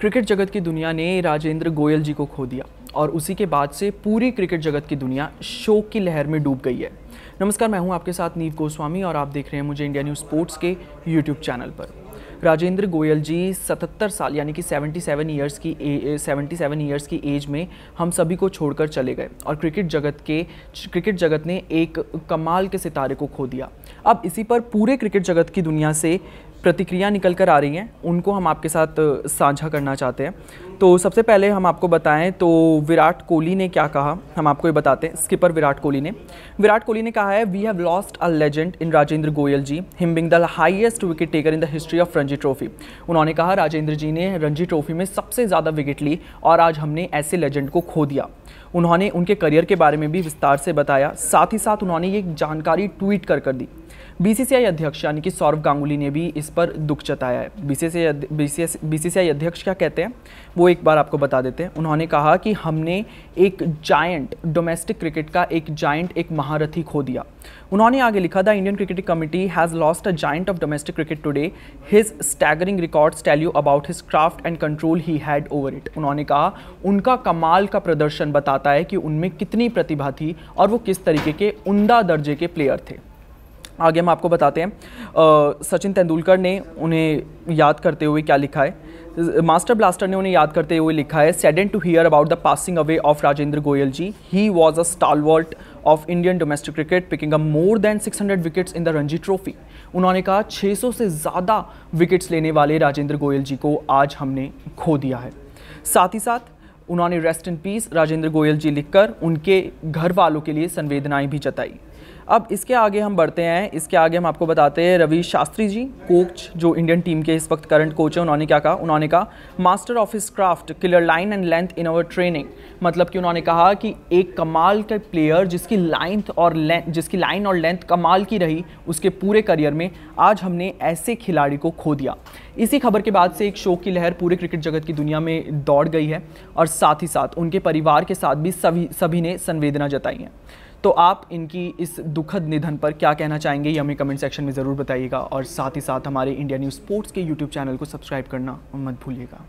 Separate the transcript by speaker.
Speaker 1: cricket जगत की दुनिया ने राजेंद्र गोयल जी को खो दिया और उसी के बाद से पूरी क्रिकेट जगत की दुनिया शोक की लहर में डूब गई है नमस्कार मैं हूं आपके साथ नीव गोस्वामी और आप देख रहे हैं मुझे इंडिया न्यूज़ स्पोर्ट्स के यूट्यूब चैनल पर राजेंद्र गोयल जी 77 साल यानी कि 77 ईयर्स की ए, 77 ईयर्स की एज में हम सभी को छोड़कर चले गए और क्रिकेट जगत के क्रिकेट जगत ने एक कमाल के सितारे को खो दिया अब इसी पर पूरे क्रिकेट जगत की दुनिया से प्रतिक्रिया निकल कर आ रही हैं उनको हम आपके साथ साझा करना चाहते हैं तो सबसे पहले हम आपको बताएं तो विराट कोहली ने क्या कहा हम आपको ये बताते हैं स्किपर विराट कोहली ने विराट कोहली ने कहा है we have lost a legend in Rajendra Goyal ji him being the highest wicket taker in the history of Ranji trophy उन्होंने कहा राजेंद्र जी ने रणजी ट्रॉफी में सबसे ज़्यादा विकेट ली और आज हमने ऐसे लेजेंड को खो दिया उन्होंने उनके करियर के बारे में भी विस्तार से बताया साथ ही साथ उन्होंने ये जानकारी ट्वीट कर कर दी बीसीसीआई अध्यक्ष यानी कि सौरव गांगुली ने भी इस पर दुख जताया है बीसीसीआई बीसीसीआई अध्यक्ष क्या कहते हैं वो एक बार आपको बता देते हैं उन्होंने कहा कि हमने एक जायंट डोमेस्टिक क्रिकेट का एक जायंट एक महारथी खो दिया उन्होंने आगे लिखा the Indian cricket committee has lost a giant of domestic cricket today his staggering records tell you about his craft and control he had over it उन्होंने कहा उनका कमाल का प्रदर्शन बताता है कि उनमें कितनी प्रतिभा थी और वो किस तरीके के उमदा दर्जे के प्लेयर थे आगे हम आपको बताते हैं सचिन तेंदुलकर ने उन्हें याद करते हुए क्या लिखा है मास्टर ब्लास्टर ने उन्हें याद करते हुए लिखा है saddened to hear about the passing away of Rajendra Goyal ji he was a world of Indian domestic cricket picking a more than 600 wickets in the Ranji trophy उन्होंने कहा 600 से ज़्यादा विकेट्स लेने वाले राजेंद्र गोयल जी को आज हमने खो दिया है साथ ही साथ उन्होंने rest in peace Rajendra Goyal ji लिखकर उनके घर वालों के लिए संवेदनाएं भी जताई अब इसके आगे हम बढ़ते हैं इसके आगे हम आपको बताते हैं रवि शास्त्री जी कोच जो इंडियन टीम के इस वक्त करंट कोच हैं उन्होंने क्या कहा उन्होंने कहा master of his craft killer line and length in our training मतलब कि उन्होंने कहा कि एक कमाल के प्लेयर जिसकी लाइन्थ और लेंथ जिसकी लाइन और लेंथ कमाल की रही उसके पूरे करियर में आज हमने ऐसे खिलाड़ी को खो दिया इसी खबर के बाद से एक शोक की लहर पूरे क्रिकेट जगत की दुनिया में दौड़ गई है और साथ ही साथ उनके परिवार के साथ भी सभी सभी ने संवेदना जताई है तो आप इनकी इस दुखद निधन पर क्या कहना चाहेंगे ये हमें कमेंट सेक्शन में ज़रूर बताइएगा और साथ ही साथ हमारे इंडिया न्यूज़ स्पोर्ट्स के यूट्यूब चैनल को सब्सक्राइब करना मत भूलिएगा